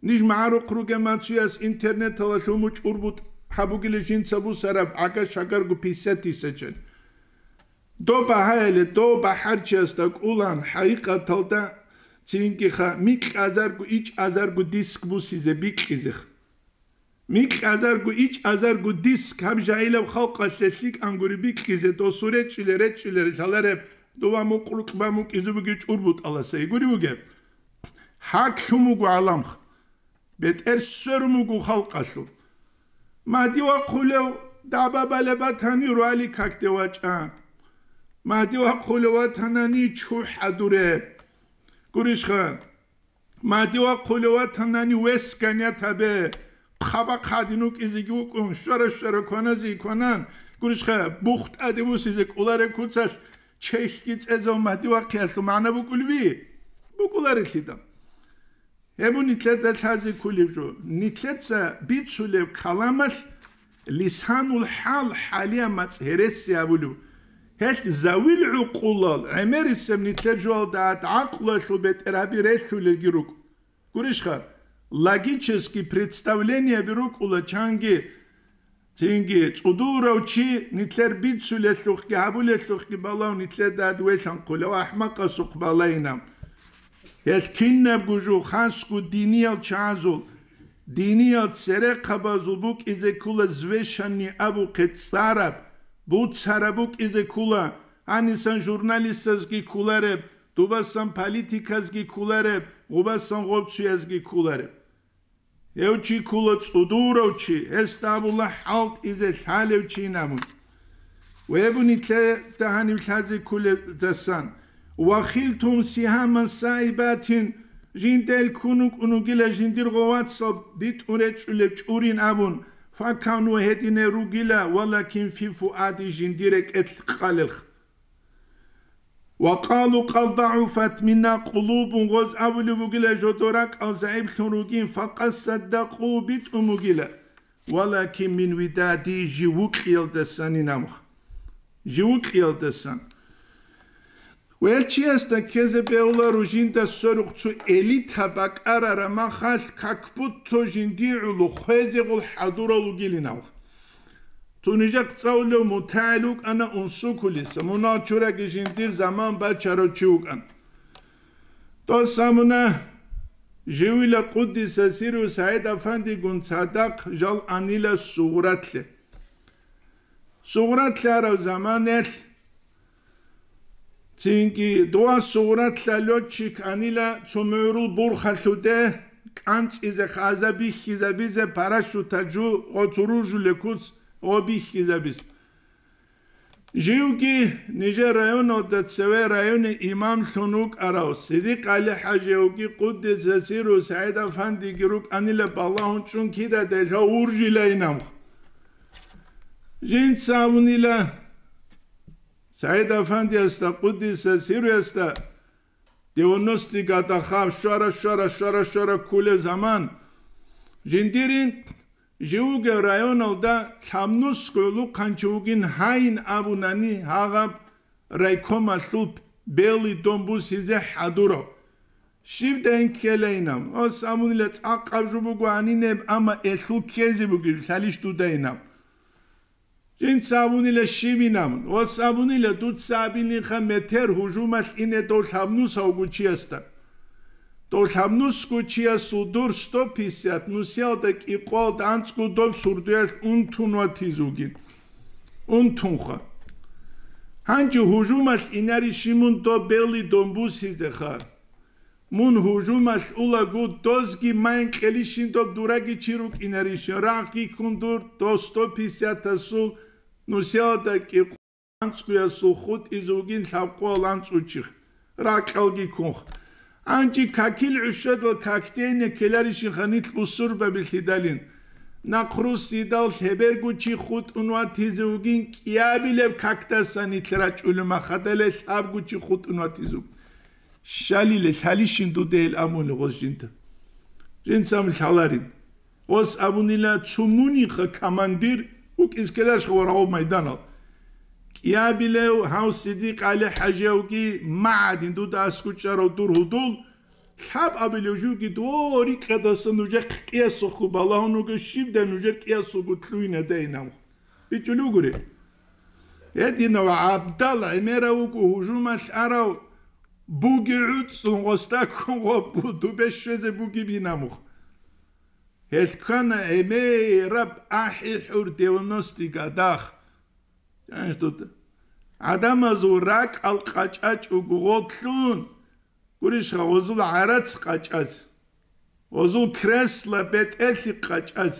Nij maru kru gematsuyas internet ala shomu çurbut habugilishin tsabu sarab aga shagar gu pisati sechen. Do bahale do baharchi astak ulan haqiqat talda ცინკიხა მიკაზარგუ იჭ აზარგუ დისკბუსიზე ბიკიზეხ მიკაზარგუ იჭ აზარგუ დისკ ამჟაილებ ხალყასესიკ ანგური ბიკიზე დოსურეჩილე რეჩილე ზალარე დოვა მოყრუკბა მოკიზუბი ჭურბუტალასე იგური უგე ჰაკუმუ გალამხ ბეტერსერუმუ ხალყასო მადივა ყულევ დაბაბალებათანი როალი ქაქდევაჭა მადივა ყულევათანანი ჩუჰადურე გურიშხა მადივა ყოლევა თანანი უესკანია თაბე ხაბა ხადინუ კიზიგი უკუნ შარა შარა ქონაზი ქონან გურიშხა ბუხტადი მუ სიზე ყულარე ქუცაშ ჩეხკი წეზო მადივა ქესო მანა ბუ კულვი ბუ ყულარე ხიდა ებუნი წეთა თაზი ქულიბჟო ნიცეცა ბიცულევ ქალამას ლისანულ ჰალ ჰალია მაცერესი აბულუ هشت زوي العقول العمر السمني ترجو دات عقل شو بترابي رسو لجيروك كوريشخا логически представление берук улачанги тинги цудуровчи нитлер бицуле сухки хабуле сухки балав нитлер дад вешан кулева ахмака сук балайнам ეს კინებგუჟუ ხანსკუ დინიალ ჩაზულ დინიალ ცერე ყაბაზულ ბუკიზე ქულა ზვეშანი აბუ კეცარაბ ბუცარაბუკიზე ქულა ანისან ჟურნალისტას გიქულარე დუბასან პოლიტიკას გიქულარე უბასან ღობცუას გიქულარე ევჩი ქულა წუდუროჩი ესტაბულა ჰალტ იზე ჰალევჩი ნამუ ვებუნი თე დაჰანი ვლაზი ქულე დასან ვახილთუმ სიჰამან საიბათინ ჟინდელ ქუნუკ უნუგილა ჟინდირ ღოვაცო დიტ ურეჩულე ჭურინ აბუნ فكانوا هدين رجلا ولكن في فؤاد جنديرك اتقالخ وقالوا قد ضعفت منا قلوب غز أول مجلا جدرك أزعب خروجين فقد صدقوا بيت أمجلا ولكن من ودادي جوك يلدسان نمخ جوك يلدسان ვერჩიესთა ქეზებეულარუჟინდა სერუხცუ ელითა ბაკარარა მახალ ქაკპუთოჟინდიულუ ხეზეგულ ჰადურალუ გილინავ თუნიჟაკ წავლო მუთალუკ ანა უნსუკულის მუნაჩურაგიჟინდი ზამან ბაჩაროჩუკან то самна живила куддиса сиру саида фанди гун садак жал анила суратле суратле ара заманэл цинки дуа сурат лалочик анила цумурул бурхалуде канц изе хазаби хизабизе парашутаджу оцуружу лекуц оби хизабиз живки ниже района да цеве районе имам сунук арау сиди кали хажеуки куд зесиру сайда фанди грук анила баллахун чун кида дежа уржилайнам жин самунила საიდ აფანდიას და ყუდისას ირიას და დიონოსტიკა და ხამ შარა შარა შარა შარა კულე ზამან ჟინდირინ ჟიუგე რაიონალ და ჩამნუს სკოლუ ყანჩუგინ ჰაინ აბუნანი ჰაღა რაიკომა სულ ბელი დომბუს იზე ჰადურო შიბდენ ქელეინამ ოს ამუნილე წაყავჟუბუგუ ანინებ ამა ესუ ქეზიბუგი სალიშტუ დაინამ ჩინ საბუნილე შიმინამ ოს საბუნილე თუც საბინი ხა მეთერ ჰუჟუმას ინე თო სამნუ საუგუჩიასტა თო სამნუ სკუჩია სუდურ 150 ნუსიალ და კიყოლ დანცკუდობ სურდიას უნთუნვათი ზუგი უნთუნ ხა ჰანჯი ჰუჟუმას ინარი შიმუნ თო ბელი დონბუსიზე ხა მუნ ჰუჟუმას ულაგუ დოზგი მაინ ყელი შინდობ დურაგი ჩირუ კინერიშ რაღი კუნდურ დო 150 სულ ნუ შეოდა კი ანცქია სუ ხუთ იზუგინ ლაბყოლ ანცუჩი რაკელგი ქუხ ანჩი ქაკილ უშედო ქაქტეინე კელარიში ხანით ბუსურბები ლიდალინ ნაკრუსი და ლებერგუჩი ხუთ უნვა თიზუგინ კიაბილებ ქაქტასანი ლრაჭული მახადელე ლაბგუჩი ხუთ უნვა თიზუ შალილე ლალიშინ დუდელ ამონ ღოშინთ ჯინცამ ლალარი ოს ამუნილა ჩუმუნი ხ კამანდირ უკის კედაშხო რაო მაიდანო კიაბილეუ ჰაუსიდი ყალი ჰაჟეუ კი მაადინ დუ დასკუჭარო დურუდულ ხაბ აბილეუჟუ კი დორი ყედასნუ ჯე ყიესო ხუ ბალაჰონუ კი შიბდენუ ჯე ყიესო გუ ტლუინე დეინამ ბიჭულუ გური ედინო აბდალა იმერა უკუ ჰუჟუმა შარავ ბუგიუც უნგოსტა კუნგო ბუდუ ბეშვეზე ბუგი ბინამუ ელქანა ემე რაბ აჰი ჰურ დიაგნოსტიკა დახ ანშ დუტ ადამაზუ რაკ ალყაჭა ჭუგუღოთლუნ გურიშ ხაოზულ არაც ყაჭაც ოზულ კრესლა ბეტელი ყაჭაც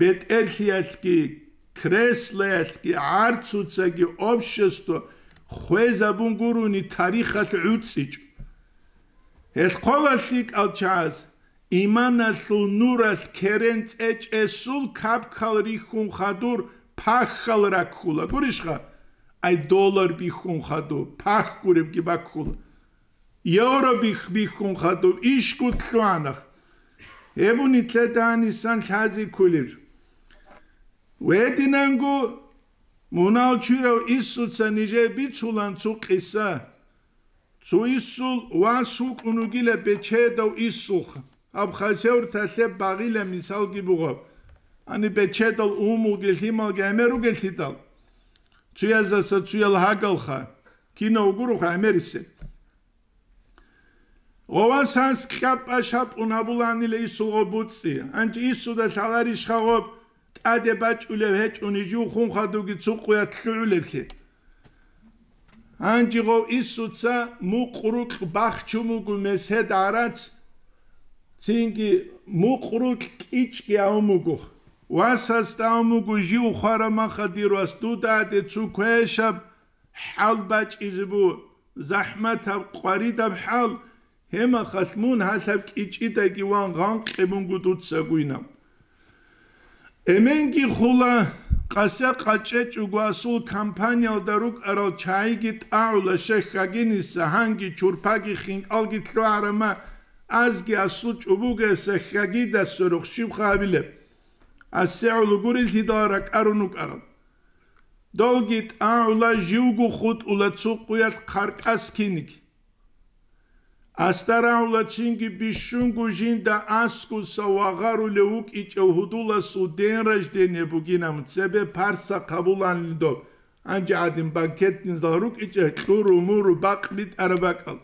ბეტელი ასკი კრესლა ასკი არცუცაგი ოფშესტო ხვეზაბუნგურუნი თარიხას უწიჭ ეს ყოველსი ყალჩას იმანაშუ ნურას ქერენ წეჭესულ ქაფქალ რიხუნ ხადურ ფახხალ რაკხულა გურიშხა აი დოლარ ბიხუნ ხადო ფახ გურებ კი ბაკხულ ევრო ბიხ ბიხუნ ხადო იშკუ ქლანახ ემუნი წედანი სან ხაზი ქულებ ვედინანგუ მონალჩირო ისუცა ნიჟე ბიცულან წუ ყისა წუ ისულ ვასუ კუნუგილა ბეჩედო ისუხა აფხაზეურ თასე ბაღილე მისალ გიბუღო ანი ბეჩედალ უმუგილ ჰიმალ გემერუ გეშიტალ ჩუეზა საჩუელ ჰაგალხა კინო უგურუ ხამერისე ოვანსანს ქაპა შაპუნაბულანი ისუღობუცი ანჭი ისუ და სალარიშ ხაღო ტადე ბაჭულე ვეჭუნი ჯუ ხუნ ხადუგი წუყუა თლულებში ანჭი ღო ისუცა მუყრუკ ბახჩუმუგუ მესედ არაც წინკი მუყრულ კიჩკი აუმუგო ვასას დაუმუგო ჟიუ ხარა მახადიროს დუდადე ცუქეშა ჰალბაჭ იზბუ ზაჰმათა ყვარი და ჰალ ჰემა ხასმუნ ჰასაბ კიჩი და გივან ღან ყებუნგუ დუცაგუინა ემენკი ხულა ყასა ყაჭე ჭუგვასუ კამპანია და რუკ არო ჩაიგი ტაულა შეხაგინის ჰანგი ჩურფაგი ხინ ალგი თლო არამა აზგი ასუ ჭუბუგე სახაგი და სროხში ხაბილე ასეულ გურილთი დარა კარუნუ კარა დოგით აულა ჟუგუ ხუთ ულა წუყუად ხარკას ქინიკ ასტარა ულა ჩინგი ბიშუნგუ ჟინ და ასკუ სავაღარულე უკი ჭოჰუდულა სუ დენრაჟ დენე ბუგინამ წებე ფარსა ყაბულან ლდო ანჯადიმ ბანკეტინ ზარუკი ჭე ტურუ მურუ ბაყმით არაბაკალ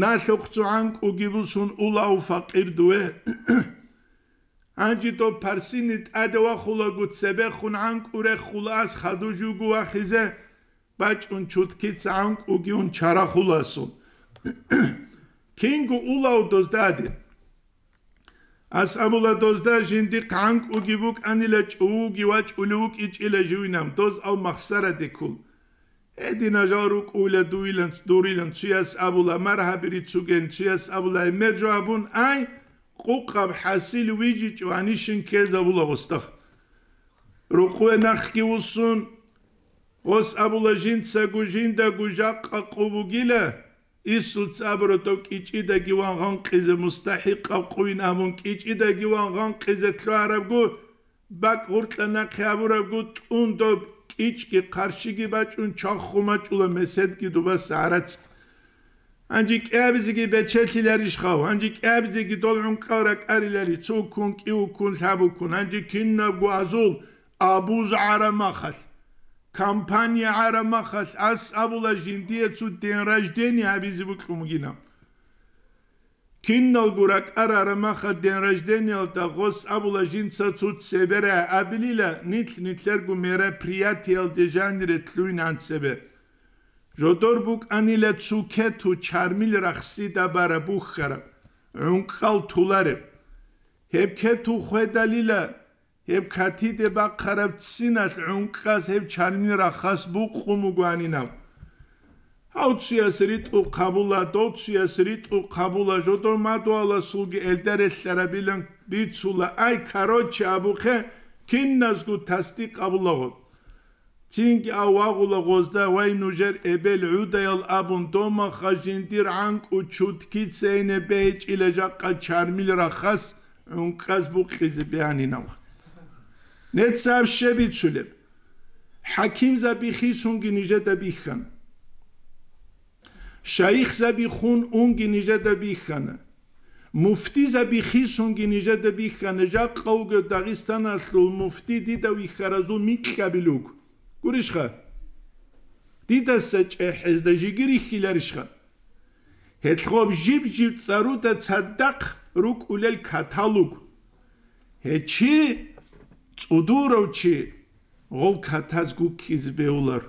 ნახოხცო ან კუგიბუსუნ ულაუ ფაყირდუე ანჯიტო პარსინი ტადევა ხულაგუ წებე ხუნ ან ყურე ხულას ხადუჟუგუ ახიზე ბაჭუნ ჩუთკი წან კუგიუნ ჩარახულასუ კინგუ ულაუ დოზდადი ას აბულა დოზდა ჟინდი ყან კუგიბუკ ანილე ჭუგი ვაჭულუკი ჭილე ჟუინამ დოზ ალ მახსარადი ქულ edina jaru kule duilen durilen tsias abula marhabiri tsugen tsias abula emerjo abun ay quqab hasil viji chvani shin kelza bula gosta ruqu enakhki usun os abula jin tsagu jin da gujaq qubu gile isu tsabro to kichi da giwan gan qize mustahiq qoin amun kichi da giwan gan qize tlo arab gu bak urtlana khaburab gu tundob ички қаршиги бачун чахху мачула меседги дуба сарац анжи кэбзиги бечетилери шхав анжи кэбзиги долун қарак арилери цукун киукун сабукун анжи кинна гуазул абуз арамахал кампания арамахал ас абула жиндия цу ден рождения абизи букумгина Kinnal gurak arara maha den rajdenyal da gos abula jintsa tsut sebere abilila nitl nitler gu mera priyatiyal de jandire tluin antsebe. Jodor buk anila tsu ketu charmil rakhsi da bara bukhara. Unkhal tulare. Heb ketu khuedalila heb khati de bakkharab tsinat unkhas heb charmil rakhas bukhumu guaninam. აუციას რიტუ ყაბულა დოციას რიტუ ყაბულა ჟოდორ მადვალა სულგი ელდერესლარა ბილან ბიცულა აი კაროჩა აბუხე კინნაზგუ თასტი ყაბულაღო ჩინკი ავაღულა ღოზდა ვაი ნუჟერ ებელ უდაილ აბუნ დომა ხაჟინდირ ანკუ ჩუთკი ცეინე ბეჭილე ჟაყა ჩარმილ რახას უნკას ბუყიზ ბიანინავ ნეცავ შებიცულებ ჰაკიმზა ბიხი სუნგი ნიჟეტა ბიხან شيخ زبي خون اون گنيجه ده بيخانه مفتي زبي خيس اون گنيجه ده بيخانه جا قو گدغستان اصل مفتي دي ده وي خرزون ميت قبلوك گوريش خه دي ده سچ احز ده جيري خيلرش خه هتخوب جيب جيب صارو ده صدق روك اولل كاتالوك هچي צודורוצ'י, רוק התזגו כזבאולר.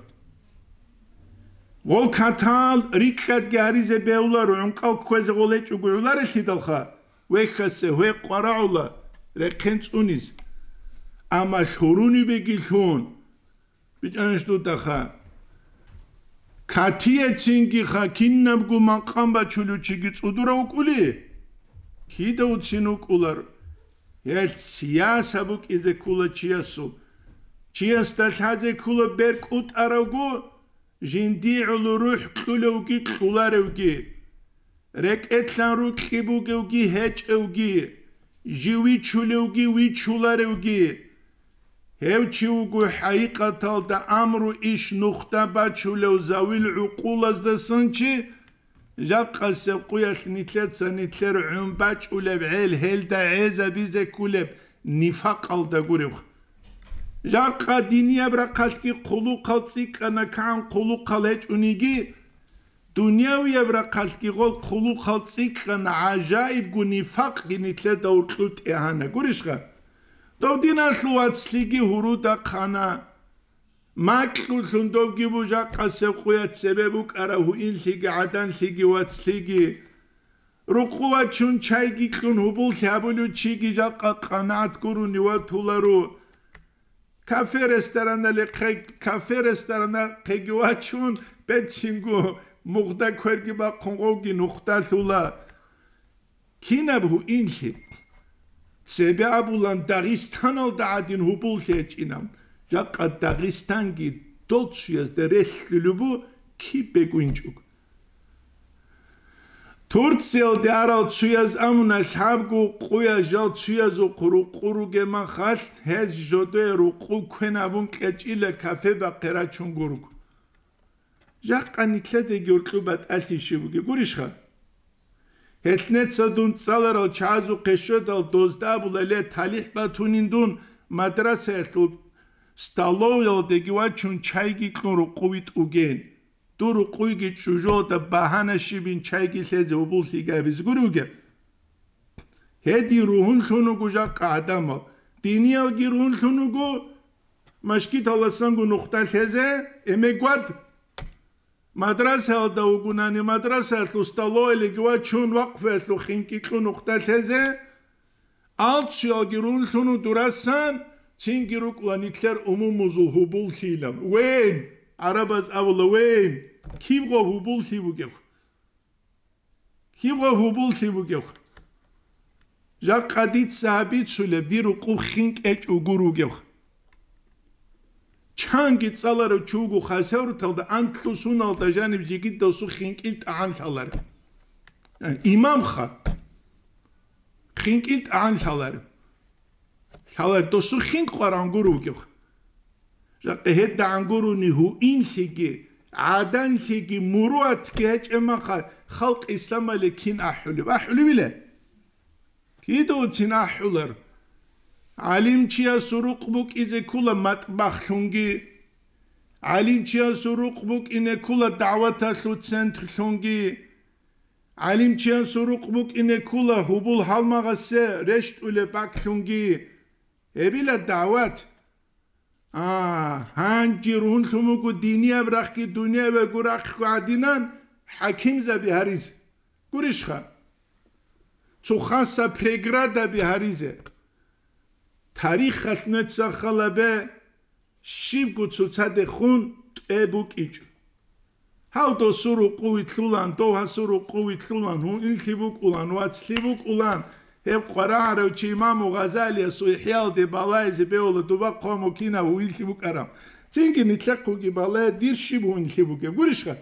ვოლკათალ რიკხეთგე არიზე ბეულა როონკალ ქვეზე ღოლეჭუგუ ულარე ხიდალხა ვეხასე ვე ყვარაულა რეკენწუნის ამა შორუნი ბეგილთუნ ბიჭანშტუტახა ქათიე წინგი ხა კინნამგუ მანყამბა ჩულუჩიგი წუდურა უკული ქიდა უცინ უკულარ ეს სიასაბუკიზე კულა ჩიასუ ჩიასთა ხაზე კულა ბერკუტარაგუ ჟინდიულ რუჰ ქულოვკი ქულარევკი რეკეთლან რუ ქიბუგევკი ჰეჭევკი ჟივი ჩულევკი ვიჩულარევკი ჰევჩი უგუ ჰაიყათალ და ამრუ იშ ნუხტაბა ჩულევ ზავილ უყულას და სანჩი ჟაყასე ყუიას ნიტლეცა ნიტლერ უმბა ჩულევ ჰელ ჰელ და ეზა ბიზე ქულებ ნიფაყალ და გურევხ ჟაყა დინია ბრა ქალკი ყულუ ყალცი კანა კან ყულუ ყალეჭ უნიგი დუნია ვია ბრა ქალკი ყულ ყულუ ყალცი კანა აჟაიბ გუნი ფაყი ნიტლე და ურყლუ ტეჰანა გურიშხა დოდინა შუაც ლიგი ჰურუ და ხანა მაკლუ ზუნდოგი ბუჟა ყასე ყუია ცებებუ კარა ჰუ ინ ლიგი ადან ლიგი ვაც ლიგი რუყუა ჩუნ ჩაიგი ყუნ უბულ ლაბულუ ჩიგი ჟაყა ყანა ატკურუ ნივა თულარუ кафе ресторанале кхе кафе ресторана кхегуачун бетсингу мугда кхергиба кунгоги нухталула кинабу инхи себябулан дагистанал даадин хубул шечинам жакка дагистанги толчуяс дерэллюбу кипегунчук თურციელ და არავ ცუიას ამუნა შაბგუ ყუია ჟალ ცუიას უყურუ ყურუ გემან ხალ ჰეს ჟოდე რუ ყუ ქენაბუნ ყეჭილე კაფე და ყერა ჩუნგურგ ჟაყან ითლედე გიორყი ბატ ასი შიბგი გურიშხა ჰეთნეცა დუნ წალარო ჩაზუ ქეშოდალ დოზდაბულ ელე თალიჰ ბათუნინდუნ მადრასა ეხლუ სტალოვიო დეგი ვაჩუნ ჩაიგი ყურუ ყუვით უგენ duru kuigi çujoda bahane şibin çaygi sezi ubul siga biz guruge. Hedi ruhun şunu guja kadamo. Diniya gi ruhun şunu gu maşkit alasan gu nokta seze emeguat. Madrasa alda ugunani madrasa atlu stalo ele gwa çun vakfe atlu xinki klu nokta seze. Alt şiyal gi ruhun şunu durasan çingiruklanitler umumuzul hubul silam. Wen? араბაз авлове кимго бубул сибуке кимго бубул сибуке жа кадит саби цуле диру кухин кеч угуруге чанги цаларо чугу хасавртал да антлус уналта жаниб жигит да су хинкил таанлар имам ха хинкил таанлар салар досу хинк варангуруге ჟაკეჰე დანგურუნი ჰუ ინჰიგი ადანჰიგი მურუათ კეჭემახა ხალყი სამალე კინ აჰული ვაჰული ვილე კიდო ცინ აჰულერ ალიმჩია სურუყბუკიზე ქულა მატბახუნგი ალიმჩია სურუყბუკინე ქულა დავათა ლუცენტ ლუნგი ალიმჩია სურუყბუკინე ქულა ჰუბულ ჰალმაღასე რეშტულე ბაკუნგი ებილა დავათა აა ჰანჯი რუნსუმუკუ დინია ბრახკი დუნია ვე გურახ ყადინან ჰაკიმზე ბი არის გურიშხა ცუხასა პრეგრადა ბი არისე თარიხ ხალნეცა ხალაბე შიგუ ცუცადე ხუნ ტებუ კიჭ ჰავდო სურუ ყუი თულან დოჰა სურუ ყუი თულან ინხიბუ ყულან ვაცლიბუ ყულან ეს ყურან როჩი მამო ღაზალია სუიჰელდი ბალაიზი ბეულა დუბა ყომო კინა უილში ბუკარამ წინკი ნიცაკუგი ბალე დირში ბუნში ბუკე გურიშხა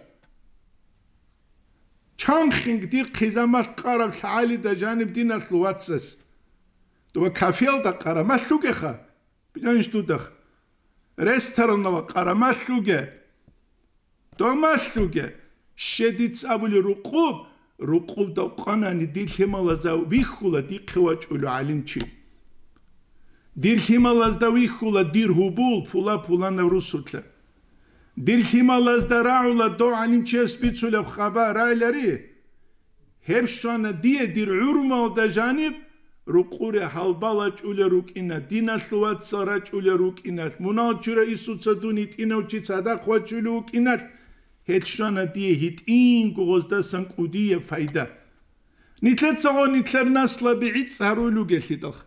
ჩანხინგ დი ყიზამას ყარა საალი და ჯანიბ დინას ლუვაცეს დუბა კაფეალ და ყარა მასუკე ხა ბიანშ დუდახ რესტორანოვა ყარა მასუკე დომასუკე შედიცაბული რუყუბ როკულ და ყანანი დილჰიმალაზა ვიხულა დიქევაჭულ ალიმჩი დილჰიმალაზ და ვიხულა დირჰუბულ ფულა ფულანა რუსულა დილჰიმალაზ და რაულა დო ალიმჩი სპიცულა ხაბა რაილარი ჰებშონა დიე დირ ურმა და ჟანიბ როკურე ჰალბალა ჭულე რუკინა დინასლვა წარა ჭულე რუკინა მუნალჩურა ისუცადუნი ტინოჩი წადა ხოჭულუ კინა хэлшона ди хит ин гогозда санкуди файда нитле цаго нитлер наслаби ицарулу гэлхидэх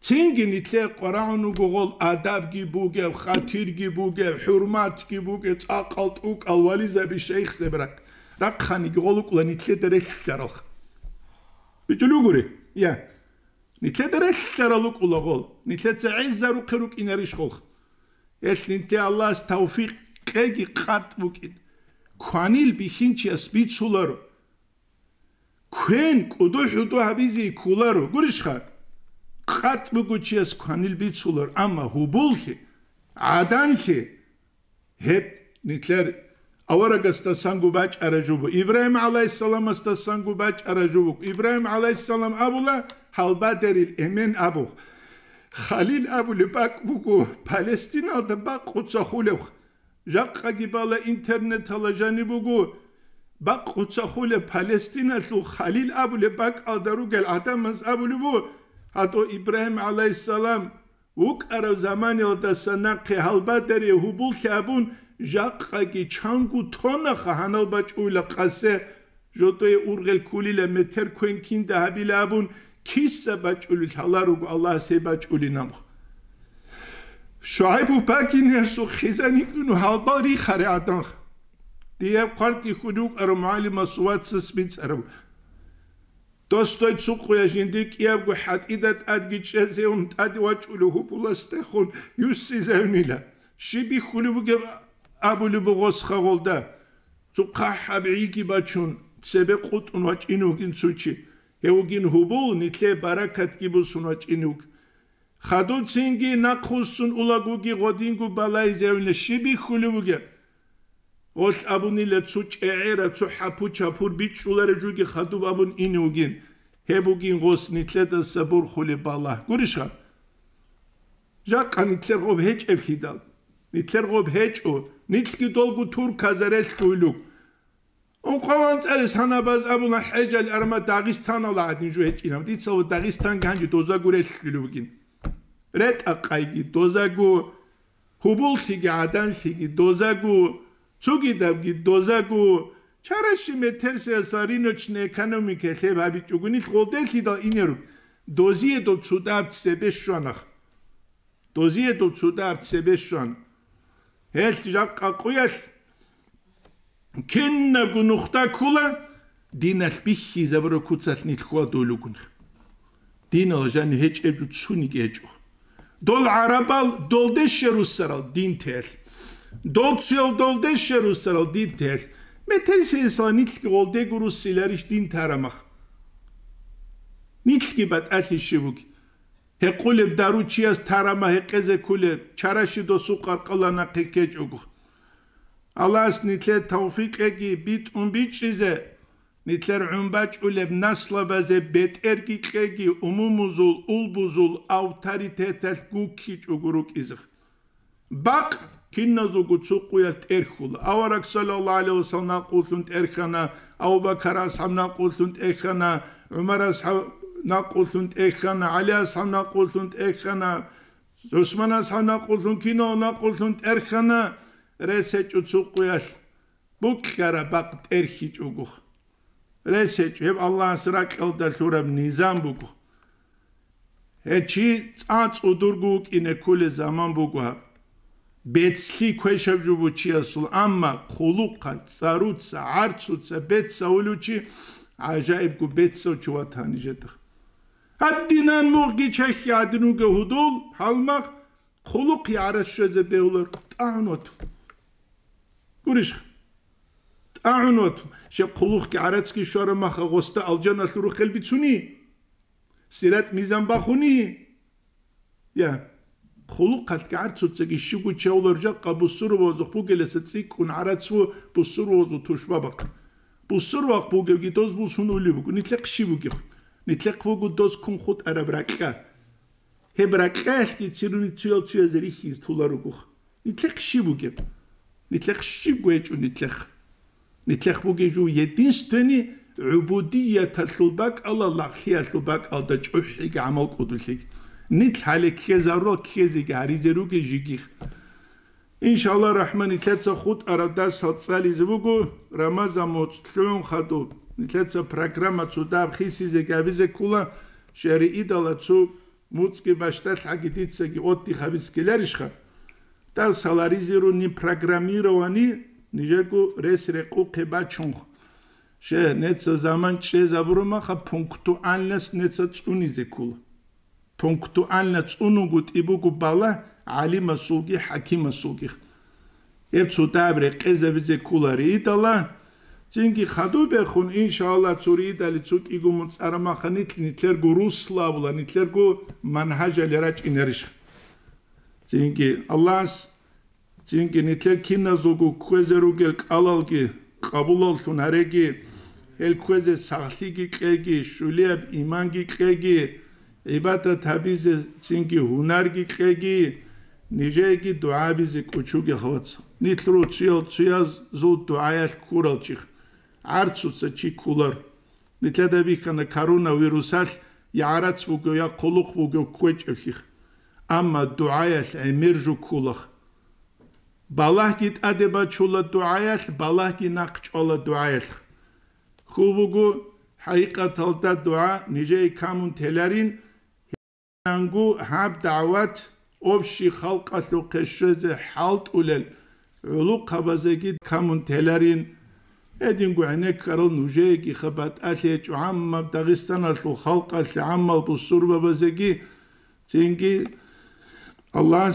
цинги нитле коран угогол адаб ги буге хатир ги буге хурмат ги буге цақалт у калвализаби шейх зебрак ракхани голу кула нитле дерехлярох бичлугури я нитле дерехлярол кула гол нитле цаизару кырук инариш гол эс нитле аллас тавфик კეგი ყარტუკინ ქვანილ ბიჰინჩია სპიცულარო ქვენ კუდუჰუდუ აბიზი ქულარო გურიშხა ყარტუკუჩიას ქვანილ ბიცულარ ამა ჰუბულში ადანში ჰებ ნიტლერ ავარაგასთა სანგუ ბაჭარაჟუბ იბრაჰიმ ალაიჰისალამასთა სანგუ ბაჭარაჟუბ იბრაჰიმ ალაიჰისალამ აბულა ჰალბადერილ ემენ აბუ ხალილ აბულ ბაკბუკუ პალესტინალ და ბაკუცა ხულებ ჟაყაგიბალა ინტერნეტ ალაჟანი ბუგუ ბაყუცახულე პალესტინა ლუ ხალილ აბულე ბაყალდარუ გელ ადამას აბული ბუ ატო იბრაჰიმ ალაისალამ უკარო ზამანი ოდა სანაყი ჰალბადერი ჰუბულ ხაბუნ ჟაყაგი ჩანგუ თონა ხანალბა ჭუილა ყასე ჟოტო ურღელ ქულილე მეთერ ქენკინ და აბილაბუნ ქისა ბაჭული ხალარუ ალაჰ სე ბაჭული ნამხ შაიბუ პაკინესო ხიზანი კუნუ ჰალბარი ხარე ადან დიე ყარტი ხუნუ ყარო მალიმა სუვაც სპიცერო დოსტოი ცუყუეშინ დი კიაბ გუ ჰატი და ტადგი ჩეზე უმ ტადი ვაჭულუ ჰუპულასტე ხონ იუსი ზევნილა შიბი ხულუ ბუგე აბულუ ბუგოს ხაღოლდა ცუყა ჰაბი კი ბაჩუნ ცებე ყუტუნ ვაჭინუ გინ ცუჩი ეუგინ ჰუბულ ნიტლე ბარაკატ კი ბუსუნ ვაჭინუ გინ ხადუცინგი ნახუსუნ ულაგუგი ღოდინგუ ბალაიზევლე შიბი ხულუგე ოს აბუნილე ცუ ჭეერა ცუ ჰაფუ ჩაფურ ბიჩულარე ჯუგი ხადუ ბაბუნ ინუგინ ჰებუგინ ღოს ნიტლე და საბურ ხული ბალა გურიშა ჟაკან ნიტლე ღობ ჰეჭებ ხიდალ ნიტლე ღობ ჰეჭო ნიტკი დოლგუ თურ ქაზარე ხულუგ ონ ყოვან წელი სანაბაზ აბუნა ჰეჯალ არმა დაღისტანალა ადინ ჯუ ჰეჭინამ დიცავ დაღისტან განჯი დოზაგურე ხულუგინ რეტაყაიგი დოზაგუ ჰუბულშიგი ადანშიგი დოზაგუ ცუგიდაგი დოზაგუ ჩარაში მე თერსეს არინოჩნე ეკონომიკე ხებაბი ჭუგუნი ხოლდელი და ინერ დოზიე დო ცუდაბ წებეს შვანახ დოზიე დო ცუდაბ წებეს შვან ჰელთი ჟაკა ყუიას კენნა გუნუხტა ქულა დინას ბიხი ზაბრო კუცას ნილ ხო დოლუგუნ დინო ჟანი ჰეჭებ ცუნი გეჭო dol arabal doldeş Yerussaral din tel. Dolçel doldeş Yerussaral din tel. Metel esla şey nitki olde gurusiler iş din taramak. Nitki bat ahli şivuk. He kuleb daru çiyaz tarama he keze kuleb. Çaraşı dosu karkalana kekec ogu. Allah'ın nitle tavfik egi bit un çize. ნიცერ უმბაჭულებ ნასლაბაზე ბეტერკი ყეგი უმუმუზულ ულბუზულ ავტორიტეტას გუქი ჭუგურუკიზხ ბაყ ქინაზუგუ წუყუია ტერხულ ავარაკ სალალა ალე უსალნა ყულსუნ ტერხანა აუბაქარა სამნა ყულსუნ ტერხანა უმარა სამნა ყულსუნ ტერხანა ალია სამნა ყულსუნ ტერხანა ოსმანა სამნა ყულსუნ ქინა უნა ყულსუნ ტერხანა რესე წუყუია ბუქ ქარა ბაყ ტერხი წუგუხ რესეჭებ ალლას რაკელ და ხურებ ნიზამბუკო ეჩი წაწუ დურგუ კინე ქული ზამამბუკა ბეცლი ქეშებჯუბუ ჩიასულ ამმა ხულუყა წარუცა არცუცა ბეცსა ულუჩი აჟაიბ გუ ბეცსა ჩუათანი ჟეთ ადინან მურგი ჩეხი ადნუგე ჰუდულ ჰალმახ ხულუყი არაშეზე ბეულორ ტანოთ გურიშ აუნოთ შე ფულუხკი არაცკი შორა მახაღოს და ალჯანას რო ხელბიცუნი სირეთ მიზამბახუნი ია ხულუყალკი არცუცეგი შიგუ ჩეულორჯა ყაბუსურ ბოზუ ხუგელესე ციკუნ არაცუ ბუსურ ბოზუ თუშბაბაკ ბუსურ ვაყ ბუგევგი დოს ბუსუნული ბუგ ნიტლე ყში ბუგი ნიტლე ყვუგუ დოს კუნ ხუტ არაბრაკა ჰებრაკეშტი ცირუნი ციოციეზე რიხის თულარუგუ ნიტლე ყში ბუგი ნიტლე ყში გუეჭუ ნიტლე ყში ნიტლეხბუგიჟუ ედინსტენი უბუდიათა ლუბაკ ალა ლახია ლუბაკ ალდა ჭუჰი გამოკუდულიკ ნიტალე ქეზარო ქეზი გარიზერუ გიჟიგი ინშალა რაჰმანი ქეცა ხუთ არადა საცალი ზბუგუ რამაზა მოცლუნ ხადუ ნიტლეცა პროგრამა ცუ და ხისიზე გავიზე კულა შერი იდალა ცუ მუცკი ბაშტა ლაგიდიცე გი ოტი ხაბის კილერიშხა და სალარიზერუ ნი პროგრამიროვანი ნიჟერკუ რეს რეკუ ხება ჩუნხ შე ნეც ზამან ჩე ზაბრომა ხა პუნქტუ ანლას ნეც წუნიზე კულ პუნქტუ ანლა წუნუგუ ტიბუგუ ბალა ალი მასუგი ჰაკი მასუგი ეფ ცუტაბრე ყეზებიზე კულარი იტალა ჩინკი ხადუბე ხუნ ინშალა ცური იტალი ცუკი გუმუ წარმახნით ნიტლერ გურუსლავლა ნიტლერ გუ მანჰაჟალერაჭ ინერიშ ჩინკი ალას წინკინი თელ ქინაზოგუ ქვეზერუგელ კალალგი ყაბულალსუნ არეგი ელ ქვეზე სახლიგი ყეგი შულიებ იმანგი ყეგი ებატა თაბიზე წინკი ჰუნარგი ყეგი ნიჟეგი დუაბიზე კუჩუგე ხოც ნიტრუ ციო ცია ზუ დუაიას ქურალჩი არცუცა ჩი ქულარ ნიტადები ხანა კარონა ვირუსალ იარაც ბუგო ია ყულუხ ბუგო ქუეჭებში ამა დუაიას ემირჟუ ქულახ балахти адеба чула дуаях балахти нақ чула дуаях хулбугу хайқаталта дуа нижей камун телярин хангу хаб дават обши халқа су кешрезе халт улел улу қабазеги камун телярин эдин гуане карл нужей ки хабат аше чуамма дагыстан алу халқа шамал бусурбабазеги цинги аллах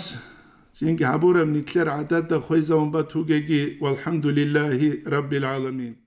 Çünkü habura mitler adadda koyza umba tugegi velhamdülillahi rabbil alamin.